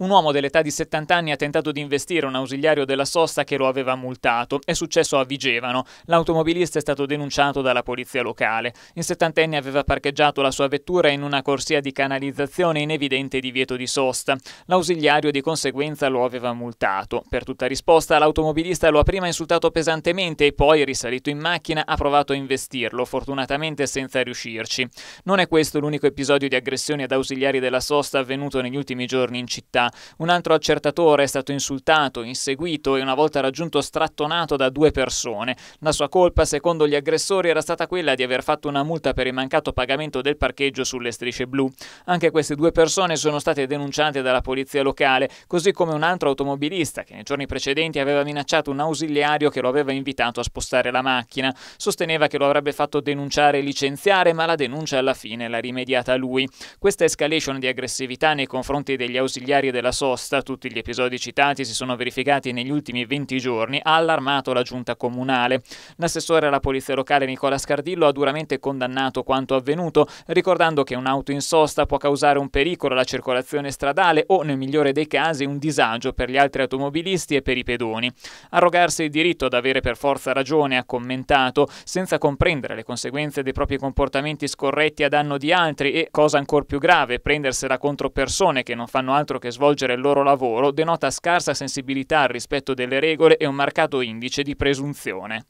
Un uomo dell'età di 70 anni ha tentato di investire un ausiliario della sosta che lo aveva multato. È successo a Vigevano. L'automobilista è stato denunciato dalla polizia locale. Il settantenne aveva parcheggiato la sua vettura in una corsia di canalizzazione in evidente divieto di sosta. L'ausiliario di conseguenza lo aveva multato. Per tutta risposta l'automobilista lo ha prima insultato pesantemente e poi, risalito in macchina, ha provato a investirlo, fortunatamente senza riuscirci. Non è questo l'unico episodio di aggressioni ad ausiliari della sosta avvenuto negli ultimi giorni in città. Un altro accertatore è stato insultato, inseguito e una volta raggiunto strattonato da due persone. La sua colpa, secondo gli aggressori, era stata quella di aver fatto una multa per il mancato pagamento del parcheggio sulle strisce blu. Anche queste due persone sono state denunciate dalla polizia locale, così come un altro automobilista che nei giorni precedenti aveva minacciato un ausiliario che lo aveva invitato a spostare la macchina. Sosteneva che lo avrebbe fatto denunciare e licenziare, ma la denuncia alla fine l'ha rimediata lui. Questa escalation di aggressività nei confronti degli ausiliari del della sosta, tutti gli episodi citati si sono verificati negli ultimi 20 giorni, ha allarmato la giunta comunale. L'assessore alla polizia locale Nicola Scardillo ha duramente condannato quanto avvenuto, ricordando che un'auto in sosta può causare un pericolo alla circolazione stradale o, nel migliore dei casi, un disagio per gli altri automobilisti e per i pedoni. Arrogarsi il diritto ad avere per forza ragione, ha commentato, senza comprendere le conseguenze dei propri comportamenti scorretti a danno di altri e, cosa ancora più grave, prendersela contro persone che non fanno altro che svolgere svolgere il loro lavoro denota scarsa sensibilità al rispetto delle regole e un marcato indice di presunzione.